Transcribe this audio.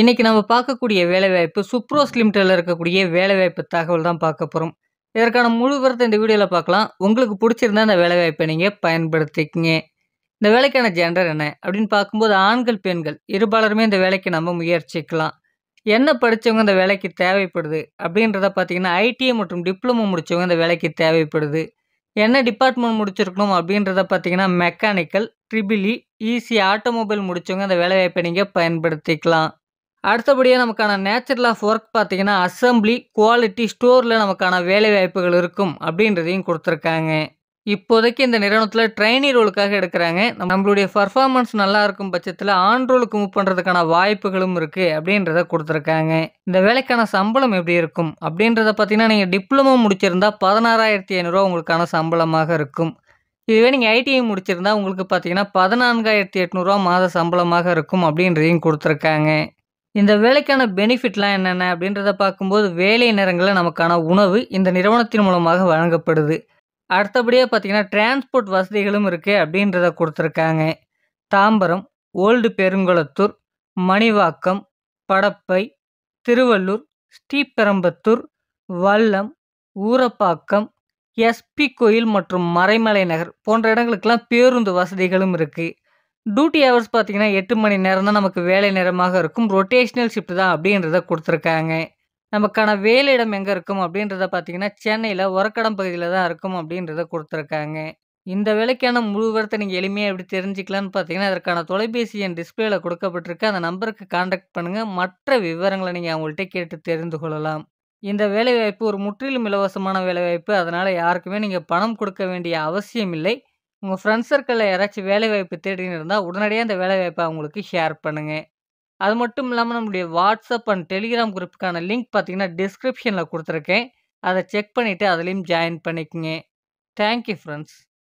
இன்றைக்கி நம்ம பார்க்கக்கூடிய வேலைவாய்ப்பு சுப்ரோஸ் லிமிடெட்ல இருக்கக்கூடிய வேலைவாய்ப்பு தகவல் தான் பார்க்க போறோம் இதற்கான முழு இந்த வீடியோவில் பார்க்கலாம் உங்களுக்கு பிடிச்சிருந்தா இந்த வேலைவாய்ப்பை நீங்க பயன்படுத்திக்கிங்க இந்த வேலைக்கான ஜெண்டர் என்ன அப்படின்னு பார்க்கும்போது ஆண்கள் பெண்கள் இருபாலருமே இந்த வேலைக்கு நம்ம முயற்சிக்கலாம் என்ன படித்தவங்க இந்த வேலைக்கு தேவைப்படுது அப்படின்றத பார்த்தீங்கன்னா ஐடிஐ e மற்றும் டிப்ளமோ முடித்தவங்க இந்த வேலைக்கு தேவைப்படுது என்ன டிபார்ட்மெண்ட் முடிச்சிருக்கணும் அப்படின்றத பார்த்தீங்கன்னா மெக்கானிக்கல் ட்ரிபிளி ஈஸி ஆட்டோமொபைல் முடித்தவங்க அந்த வேலைவாய்ப்பை நீங்கள் பயன்படுத்திக்கலாம் அடுத்தபடியாக நமக்கான நேச்சுரல் ஆஃப் ஒர்க் பார்த்திங்கன்னா அசம்பிளி குவாலிட்டி ஸ்டோரில் நமக்கான வேலை வாய்ப்புகள் இருக்கும் அப்படின்றதையும் கொடுத்துருக்காங்க இப்போதைக்கு இந்த நிறுவனத்தில் ட்ரைனி ரோலுக்காக எடுக்கிறாங்க நம்மளுடைய பர்ஃபார்மன்ஸ் நல்லா இருக்கும் பட்சத்தில் ஆன் ரோலுக்கு மூவ் பண்ணுறதுக்கான வாய்ப்புகளும் இருக்குது அப்படின்றத கொடுத்துருக்காங்க இந்த வேலைக்கான சம்பளம் எப்படி இருக்கும் அப்படின்றத பார்த்தீங்கன்னா நீங்கள் டிப்ளமோ முடிச்சிருந்தா பதினாறாயிரத்தி ஐநூறுரூவா உங்களுக்கான சம்பளமாக இருக்கும் இதுவே நீங்கள் ஐடிஐ e முடிச்சிருந்தா உங்களுக்கு பார்த்தீங்கன்னா பதினான்காயிரத்தி எட்நூறுரூவா மாத சம்பளமாக இருக்கும் அப்படின்றதையும் கொடுத்துருக்காங்க இந்த வேலைக்கான பெனிஃபிட்லாம் என்னென்ன அப்படின்றத பார்க்கும்போது வேலை நேரங்களில் நமக்கான உணவு இந்த நிறுவனத்தின் மூலமாக வழங்கப்படுது அடுத்தபடியாக பார்த்தீங்கன்னா டிரான்ஸ்போர்ட் வசதிகளும் இருக்குது அப்படின்றத கொடுத்துருக்காங்க தாம்பரம் ஓல்டு பெருங்குளத்தூர் மணிவாக்கம் படப்பை திருவள்ளூர் ஸ்ரீபெரம்பத்தூர் வல்லம் ஊரப்பாக்கம் எஸ்பி கோயில் மற்றும் மறைமலை நகர் போன்ற இடங்களுக்கெல்லாம் பேருந்து வசதிகளும் இருக்குது டியூட்டி ஹவர்ஸ் பார்த்தீங்கன்னா எட்டு மணி நேரம் தான் நமக்கு வேலை நேரமாக இருக்கும் ரொட்டேஷ்னல் ஷிஃப்ட் தான் அப்படின்றத கொடுத்துருக்காங்க நமக்கான வேலையிடம் எங்கே இருக்கும் அப்படின்றத பார்த்தீங்கன்னா சென்னையில் ஒரக்கடம் பகுதியில் தான் இருக்கும் அப்படின்றத கொடுத்துருக்காங்க இந்த வேலைக்கான முழுவரத்தை நீங்கள் எளிமையாக எப்படி தெரிஞ்சுக்கலான்னு பார்த்தீங்கன்னா அதற்கான தொலைபேசி என் டிஸ்பிளேல கொடுக்கப்பட்டிருக்கு அந்த நம்பருக்கு காண்டாக்ட் பண்ணுங்கள் மற்ற விவரங்களை நீங்கள் அவங்கள்ட்ட கேட்டு தெரிந்து கொள்ளலாம் இந்த வேலைவாய்ப்பு ஒரு முற்றிலும் இலவசமான வேலைவாய்ப்பு அதனால் யாருக்குமே நீங்கள் பணம் கொடுக்க வேண்டிய அவசியம் இல்லை உங்கள் ஃப்ரெண்ட்ஸ் சர்க்கிளில் யாராச்சும் வேலைவாய்ப்பு தேடின்னு இருந்தால் உடனடியாக அந்த வேலைவாய்ப்பை அவங்களுக்கு ஷேர் பண்ணுங்கள் அது மட்டும் இல்லாமல் நம்மளுடைய வாட்ஸ்அப் அண்ட் டெலிகிராம் குரூப்புக்கான லிங்க் பார்த்தீங்கன்னா டிஸ்கிரிப்ஷனில் கொடுத்துருக்கேன் அதை செக் பண்ணிவிட்டு அதுலேயும் ஜாயின் பண்ணிக்கோங்க தேங்க்யூ ஃப்ரெண்ட்ஸ்